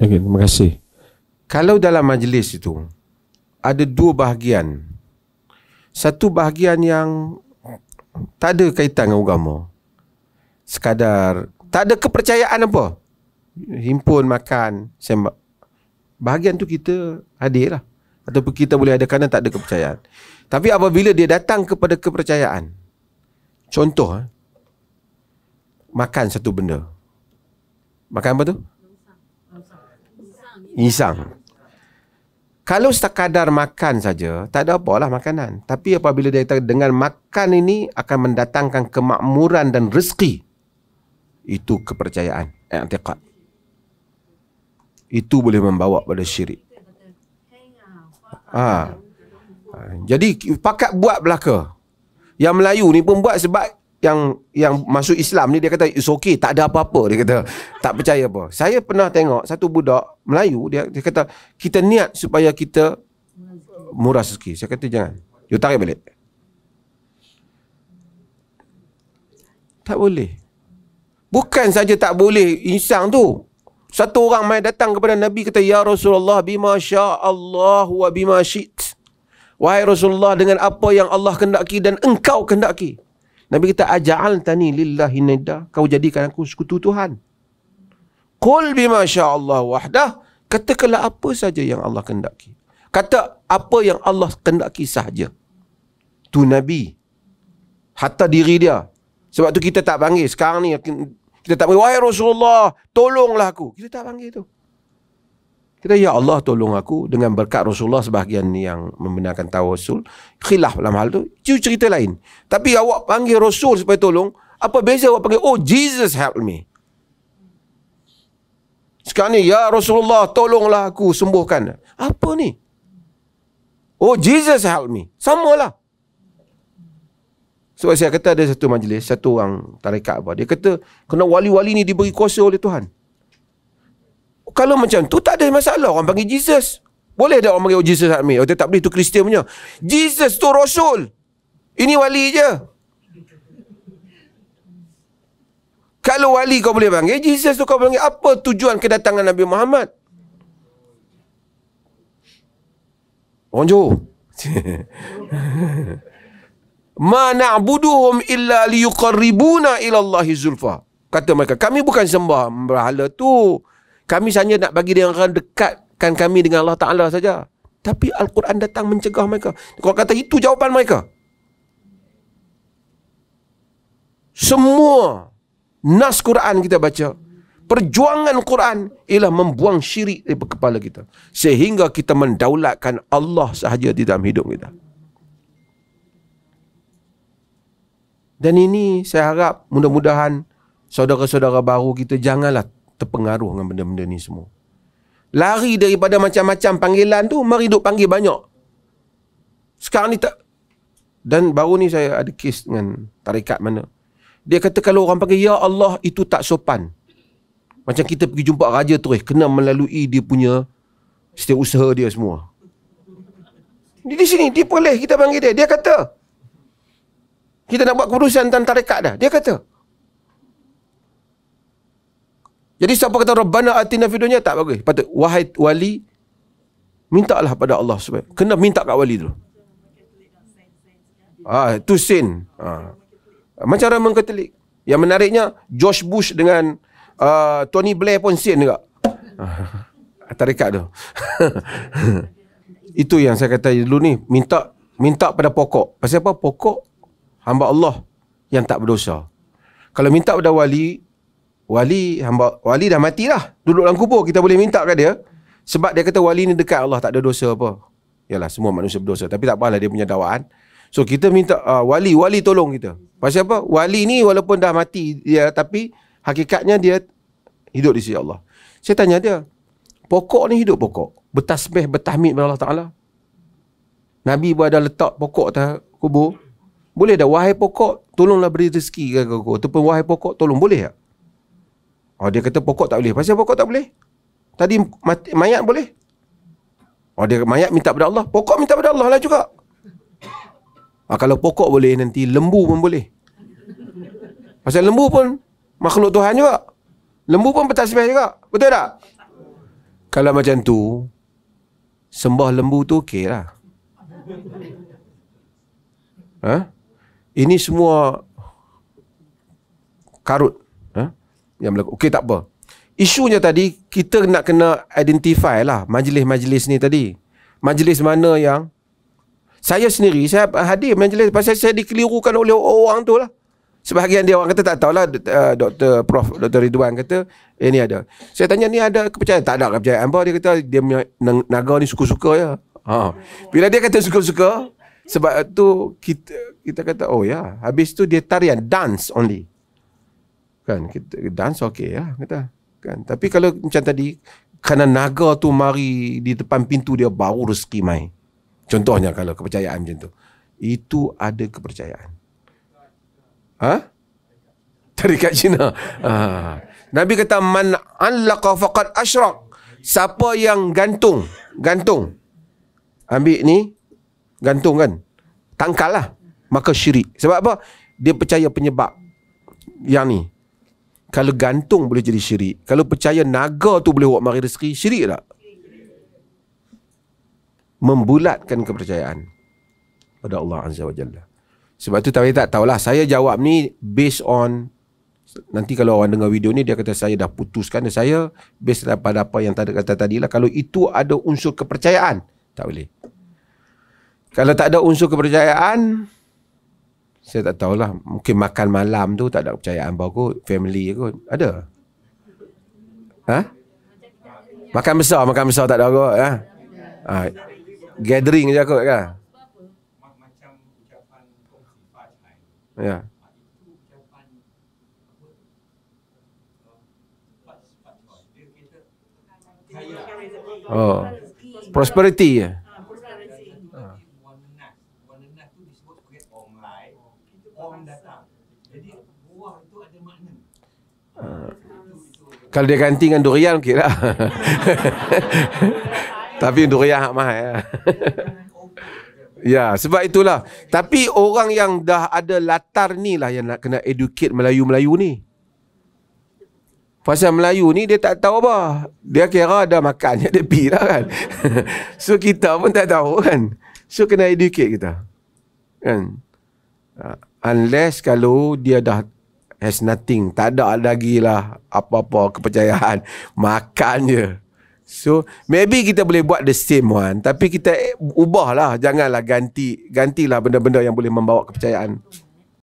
Okay, terima kasih. Kalau dalam majlis itu ada dua bahagian. Satu bahagian yang tak ada kaitan dengan agama. Sekadar tak ada kepercayaan apa. Himpun makan, sembah. Bahagian tu kita hadirlah. Ataupun kita boleh ada kerana tak ada kepercayaan. Tapi apabila dia datang kepada kepercayaan. Contoh. Eh, makan satu benda. Makan apa tu? Nisang. Kalau sekadar makan saja, tak ada apa lah makanan. Tapi apabila dia dengan makan ini akan mendatangkan kemakmuran dan rezeki. Itu kepercayaan. Antiqat. Itu boleh membawa pada syirik. ha. Jadi pakat buat belaka. Yang Melayu ni pun buat sebab yang yang masuk Islam ni dia kata it's okay tak ada apa-apa dia kata tak percaya apa saya pernah tengok satu budak Melayu dia dia kata kita niat supaya kita murah rezeki saya kata jangan you tarik balik tak boleh bukan saja tak boleh insang tu satu orang main datang kepada Nabi kata ya Rasulullah bima Allah wa bima syi'ta wahai Rasulullah dengan apa yang Allah kehendaki dan engkau kehendaki Nabi kata ajal tani lillahi nida kau jadikan aku sekutu Tuhan. Qul bima syaa Allah wahdah katakanlah apa saja yang Allah kehendaki. Kata apa yang Allah kehendaki sahaja. Tu Nabi. Hatta diri dia. Sebab tu kita tak panggil. Sekarang ni kita tak panggil. Wahai Rasulullah, tolonglah aku. Kita tak panggil tu. Kita ya Allah tolong aku dengan berkat Rasulullah sebahagian yang membenarkan tawasul. Khilaf dalam hal tu. Itu cerita lain. Tapi awak panggil Rasul supaya tolong. Apa beza awak panggil? Oh Jesus help me. Sekarang ni, Ya Rasulullah tolonglah aku sembuhkan. Apa ni? Oh Jesus help me. Sama lah. Sebab saya kata ada satu majlis, satu orang tarikat apa. Dia kata, kena wali-wali ni diberi kuasa oleh Tuhan. Kalau macam tu tak ada masalah orang panggil Jesus. Boleh tak orang panggil Jesus Admi? Oh, tak boleh tu Kristian punya. Jesus tu Rasul. Ini wali je. Kalau wali kau boleh panggil, Jesus tu kau boleh panggil. Apa tujuan kedatangan Nabi Muhammad? Onjo. Johor. Ma na'buduhum illa liyukarribuna ila Allahi zulfa. Kata mereka, kami bukan sembah berhala tu. Kami hanya nak bagi dia orang dekatkan kami dengan Allah Ta'ala saja. Tapi Al-Quran datang mencegah mereka. Kau kata itu jawapan mereka. Semua nas Quran kita baca. Perjuangan Quran ialah membuang syirik dari kepala kita. Sehingga kita mendaulatkan Allah sahaja di dalam hidup kita. Dan ini saya harap mudah-mudahan saudara-saudara baru kita janganlah terpengaruh dengan benda-benda ni semua. Lari daripada macam-macam panggilan tu, mari duk panggil banyak. Sekarang ni tak... Dan baru ni saya ada kes dengan tarikat mana. Dia kata kalau orang panggil, Ya Allah, itu tak sopan. Macam kita pergi jumpa raja tu, eh, kena melalui dia punya setiap usaha dia semua. Di, di sini, dia boleh kita panggil dia. Dia kata, kita nak buat keputusan tentang tarikat dah. Dia kata, Jadi siapa kata Rabbana atina fid dunya tak bagus. Patut wahai wali minta mintalah pada Allah supaya kena minta kat wali dulu. Ah, tu sin. Ah. Macam Roman Katolik. Yang menariknya Josh Bush dengan uh, Tony Blair pun sin juga. Ah, tarikat tu. Itu yang saya kata dulu ni minta minta pada pokok. Pasal apa? Pokok hamba Allah yang tak berdosa. Kalau minta pada wali, wali hamba wali dah mati matilah duduk dalam kubur kita boleh minta kat dia sebab dia kata wali ni dekat Allah tak ada dosa apa yalah semua manusia berdosa tapi tak apalah dia punya dakwaan so kita minta uh, wali wali tolong kita pasal apa wali ni walaupun dah mati dia tapi hakikatnya dia hidup di sisi Allah saya tanya dia pokok ni hidup pokok bertasbih bertahmid kepada Allah Taala Nabi pun ada letak pokok atas kubur boleh dah wahai pokok tolonglah beri rezeki ke aku ataupun wahai pokok tolong boleh tak Oh dia kata pokok tak boleh. Pasal pokok tak boleh? Tadi mayat boleh. Oh dia mayat minta pada Allah. Pokok minta pada Allah lah juga. Ah, kalau pokok boleh nanti lembu pun boleh. Pasal lembu pun makhluk Tuhan juga. Lembu pun bertasbih juga. Betul tak? Kalau macam tu sembah lembu tu okey lah. Ha? Ini semua karut yang berlaku. Okey tak apa. Isunya tadi kita nak kena identify lah majlis-majlis ni tadi. Majlis mana yang saya sendiri saya hadir majlis pasal saya dikelirukan oleh orang tu lah. Sebahagian dia orang kata tak tahulah Dr. Eh, prof. Dr. Ridwan kata ini eh, ada. Saya tanya ni ada kepercayaan? Tak ada lah kepercayaan. Apa dia kata dia punya naga ni suka-suka ya. Ha. Bila dia kata suka-suka sebab tu kita kita kata oh ya habis tu dia tarian dance only. Kan kita dance okey lah kita Kan tapi kalau macam tadi kerana naga tu mari di depan pintu dia baru rezeki mai. Contohnya kalau kepercayaan macam tu. Itu ada kepercayaan. Ha? Tarikat Cina. Ha. Nabi kata man allaqa faqad asyraq. Siapa yang gantung, gantung. Ambil ni gantung kan. Tangkal lah. Maka syirik. Sebab apa? Dia percaya penyebab yang ni. Kalau gantung boleh jadi syirik. Kalau percaya naga tu boleh buat mari rezeki, syirik tak? Membulatkan kepercayaan pada Allah Azza wa Jalla. Sebab tu tapi tak tahulah, saya jawab ni based on Nanti kalau orang dengar video ni Dia kata saya dah putuskan dan Saya Based pada apa yang tadi kata tadi lah Kalau itu ada unsur kepercayaan Tak boleh Kalau tak ada unsur kepercayaan saya tak tahulah Mungkin makan malam tu Tak ada kepercayaan bau kot Family kot Ada Ha? Makan besar Makan besar tak ada kot ha? ha? Gathering je kot kan Ya. Oh. Prosperity. Ha. Ah. Kalau dia ganti dengan durian okey lah. Tapi durian hak mahal. Ya. ya, sebab itulah. Tapi orang yang dah ada latar ni lah yang nak kena educate Melayu-Melayu ni. Pasal Melayu ni dia tak tahu apa. Dia kira ada makannya dia pergi lah kan. so kita pun tak tahu kan. So kena educate kita. Kan. Ha unless kalau dia dah has nothing tak ada lagi lah apa-apa kepercayaan makan je so maybe kita boleh buat the same one tapi kita eh, ubahlah janganlah ganti gantilah benda-benda yang boleh membawa kepercayaan